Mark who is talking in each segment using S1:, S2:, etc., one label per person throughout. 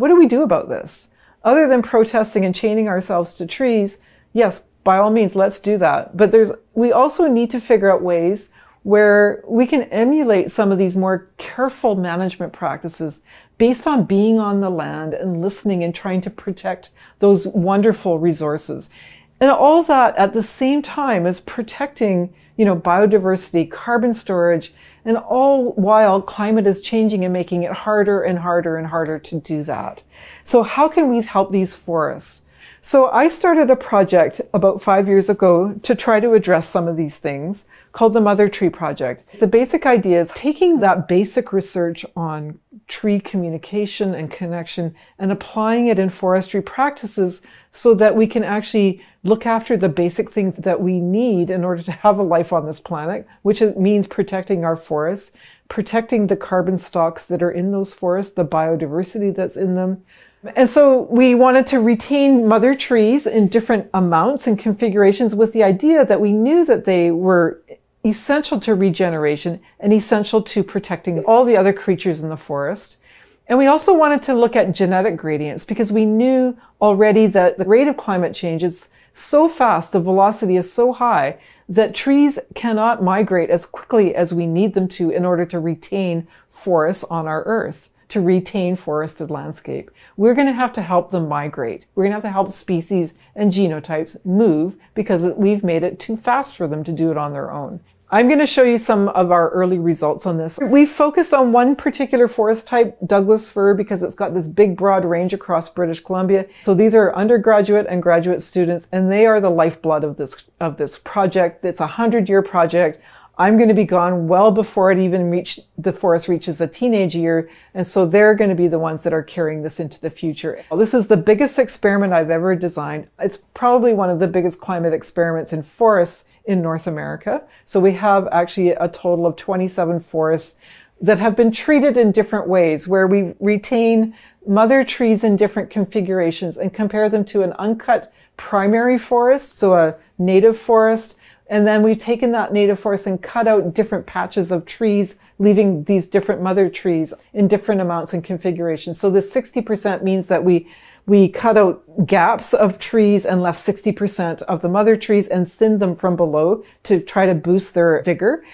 S1: What do we do about this? Other than protesting and chaining ourselves to trees, yes, by all means, let's do that. But there's, we also need to figure out ways where we can emulate some of these more careful management practices based on being on the land and listening and trying to protect those wonderful resources. And all that at the same time is protecting, you know, biodiversity, carbon storage, and all while climate is changing and making it harder and harder and harder to do that. So how can we help these forests? So I started a project about five years ago to try to address some of these things called the Mother Tree Project. The basic idea is taking that basic research on tree communication and connection and applying it in forestry practices so that we can actually look after the basic things that we need in order to have a life on this planet, which means protecting our forests, protecting the carbon stocks that are in those forests, the biodiversity that's in them, and so we wanted to retain mother trees in different amounts and configurations with the idea that we knew that they were essential to regeneration and essential to protecting all the other creatures in the forest. And we also wanted to look at genetic gradients because we knew already that the rate of climate change is so fast, the velocity is so high that trees cannot migrate as quickly as we need them to in order to retain forests on our earth to retain forested landscape. We're going to have to help them migrate. We're going to have to help species and genotypes move because we've made it too fast for them to do it on their own. I'm going to show you some of our early results on this. We focused on one particular forest type, Douglas fir, because it's got this big broad range across British Columbia. So these are undergraduate and graduate students, and they are the lifeblood of this, of this project. It's a hundred year project I'm going to be gone well before it even reaches the forest reaches a teenage year, and so they're going to be the ones that are carrying this into the future. Well, this is the biggest experiment I've ever designed. It's probably one of the biggest climate experiments in forests in North America. So we have actually a total of 27 forests that have been treated in different ways where we retain mother trees in different configurations and compare them to an uncut primary forest, so a native forest and then we've taken that native forest and cut out different patches of trees, leaving these different mother trees in different amounts and configurations. So the 60% means that we, we cut out gaps of trees and left 60% of the mother trees and thinned them from below to try to boost their vigor.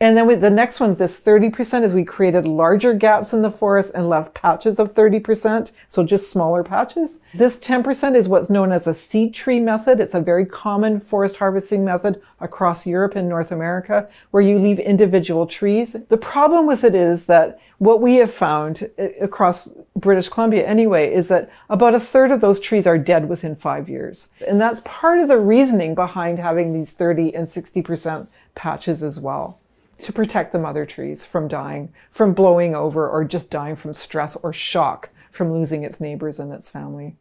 S1: And then with the next one, this 30% is we created larger gaps in the forest and left patches of 30%. So just smaller patches. This 10% is what's known as a seed tree method. It's a very common forest harvesting method across Europe and North America where you leave individual trees. The problem with it is that what we have found eh, across British Columbia anyway is that about a third of those trees are dead within five years. And that's part of the reasoning behind having these 30 and 60% patches as well to protect the mother trees from dying, from blowing over, or just dying from stress or shock from losing its neighbors and its family.